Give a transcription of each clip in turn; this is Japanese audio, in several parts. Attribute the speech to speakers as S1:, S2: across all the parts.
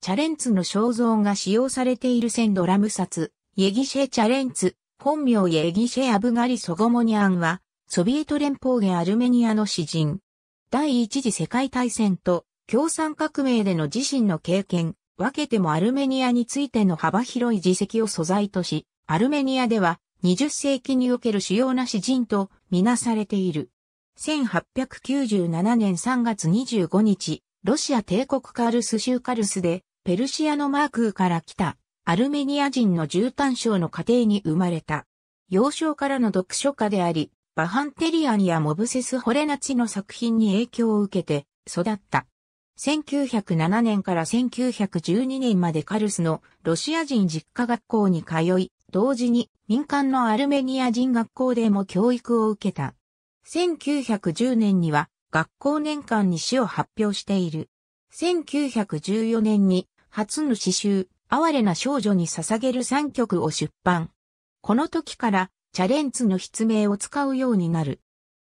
S1: チャレンツの肖像が使用されている線ドラム札、イェギシェ・チャレンツ、本名イェギシェ・アブガリ・ソゴモニアンは、ソビエト連邦でアルメニアの詩人。第一次世界大戦と共産革命での自身の経験、分けてもアルメニアについての幅広い自責を素材とし、アルメニアでは20世紀における主要な詩人とみなされている。1897年3月25日、ロシア帝国カルス州カルスでペルシアのマークから来た、アルメニア人の絨毯商の家庭に生まれた。幼少からの読書家であり、バハンテリアンやモブセス・ホレナチの作品に影響を受けて育った。1907年から1912年までカルスのロシア人実家学校に通い、同時に民間のアルメニア人学校でも教育を受けた。1910年には学校年間に詩を発表している。1914年に初の詩集、哀れな少女に捧げる3曲を出版。この時からチャレンツの筆名を使うようになる。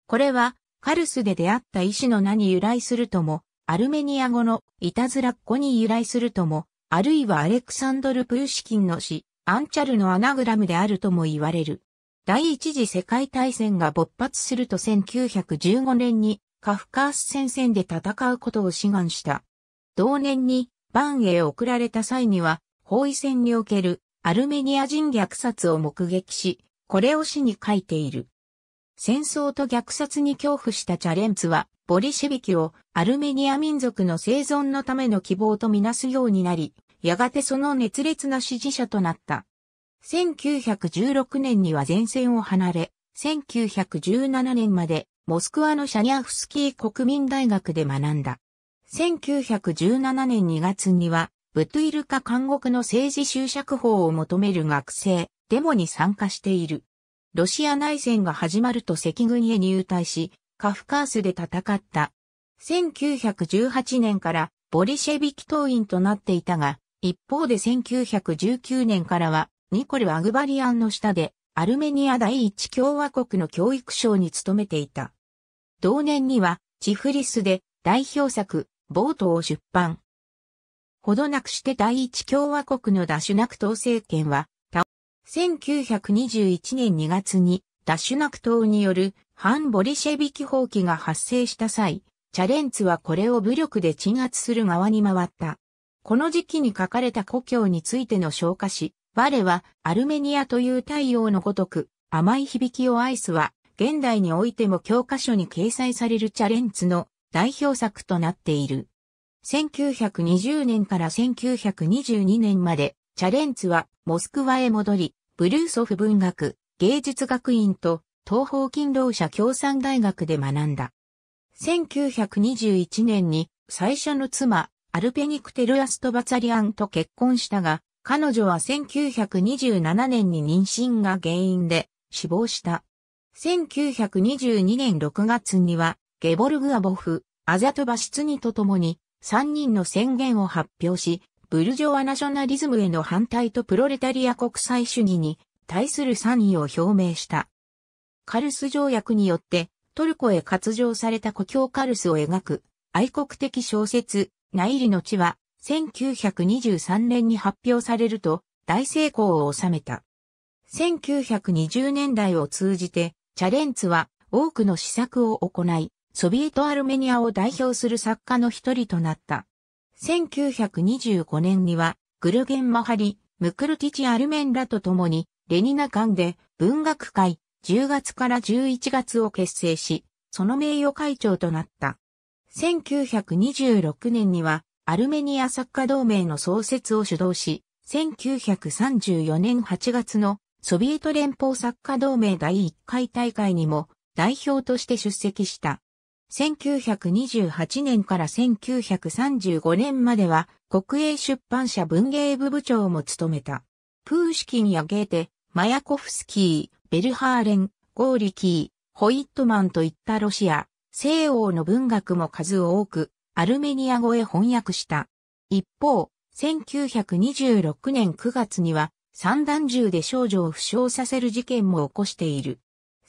S1: これはカルスで出会った医師の名に由来するとも、アルメニア語のいたずらっ子に由来するとも、あるいはアレクサンドル・プーシキンの詩、アンチャルのアナグラムであるとも言われる。第一次世界大戦が勃発すると1915年にカフカース戦線で戦うことを志願した。同年にンへ送られた際には、包囲戦におけるアルメニア人虐殺を目撃し、これを死に書いている。戦争と虐殺に恐怖したチャレンツは、ボリシェビキをアルメニア民族の生存のための希望とみなすようになり、やがてその熱烈な支持者となった。1916年には前線を離れ、1917年までモスクワのシャニャフスキー国民大学で学んだ。1917年2月には、ブトゥイルカ監獄の政治執釈法を求める学生、デモに参加している。ロシア内戦が始まると赤軍へ入隊し、カフカースで戦った。1918年からボリシェビキ党員となっていたが、一方で1919年からはニコル・アグバリアンの下でアルメニア第一共和国の教育省に勤めていた。同年にはチフリスで代表作ボートを出版。ほどなくして第一共和国のダシュナク島政権は、1921年2月にダシュナク島による反ボリシェビキ放棄が発生した際、チャレンツはこれを武力で鎮圧する側に回った。この時期に書かれた故郷についての消化し、我はアルメニアという太陽のごとく、甘い響きをアイスは、現代においても教科書に掲載されるチャレンツの代表作となっている。1920年から1922年まで、チャレンツはモスクワへ戻り、ブルーソフ文学、芸術学院と東方勤労者共産大学で学んだ。1921年に最初の妻、アルペニクテルアストバツァリアンと結婚したが、彼女は1927年に妊娠が原因で死亡した。1922年6月にはゲボルグアボフ、アザトバシツニと共に3人の宣言を発表し、ブルジョワナショナリズムへの反対とプロレタリア国際主義に対する賛意を表明した。カルス条約によってトルコへ割譲された故郷カルスを描く愛国的小説ナイリの地は1923年に発表されると大成功を収めた。1920年代を通じてチャレンツは多くの施策を行い、ソビエトアルメニアを代表する作家の一人となった。1925年には、グルゲン・マハリ、ムクルティチ・アルメンらと共に、レニナ館で文学会10月から11月を結成し、その名誉会長となった。1926年には、アルメニア作家同盟の創設を主導し、1934年8月のソビエト連邦作家同盟第1回大会にも代表として出席した。1928年から1935年までは国営出版社文芸部部長も務めた。プーシキンやゲーテ、マヤコフスキー、ベルハーレン、ゴーリキー、ホイットマンといったロシア、西欧の文学も数多く、アルメニア語へ翻訳した。一方、1926年9月には、散弾銃で少女を負傷させる事件も起こしている。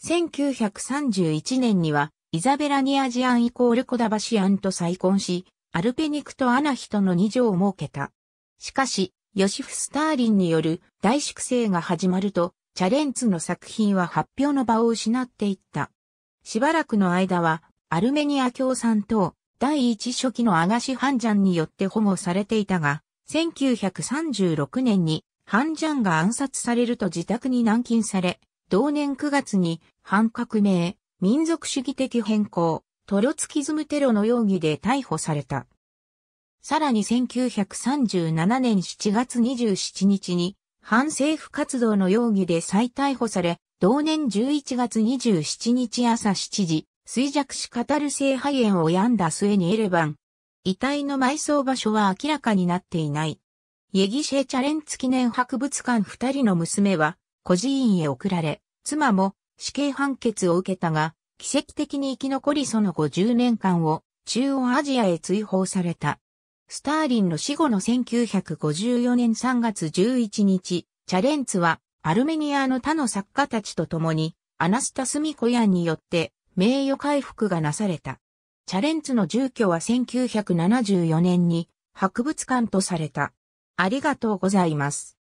S1: 1931年には、イザベラニアジアンイコールコダバシアンと再婚し、アルペニクとアナヒとの二女を設けた。しかし、ヨシフ・スターリンによる大粛清が始まると、チャレンツの作品は発表の場を失っていった。しばらくの間は、アルメニア共産党第一書記のアガシ・ハンジャンによって保護されていたが、1936年にハンジャンが暗殺されると自宅に軟禁され、同年9月に反革命民族主義的変更、トロツキズムテロの容疑で逮捕された。さらに1937年7月27日に、反政府活動の容疑で再逮捕され、同年11月27日朝7時、衰弱し語る性肺炎を病んだ末にエレバン。遺体の埋葬場所は明らかになっていない。イギシェチャレンツ記念博物館二人の娘は、孤児院へ送られ、妻も死刑判決を受けたが、奇跡的に生き残りその後10年間を中央アジアへ追放された。スターリンの死後の1954年3月11日、チャレンツはアルメニアの他の作家たちと共にアナスタスミコヤンによって名誉回復がなされた。チャレンツの住居は1974年に博物館とされた。ありがとうございます。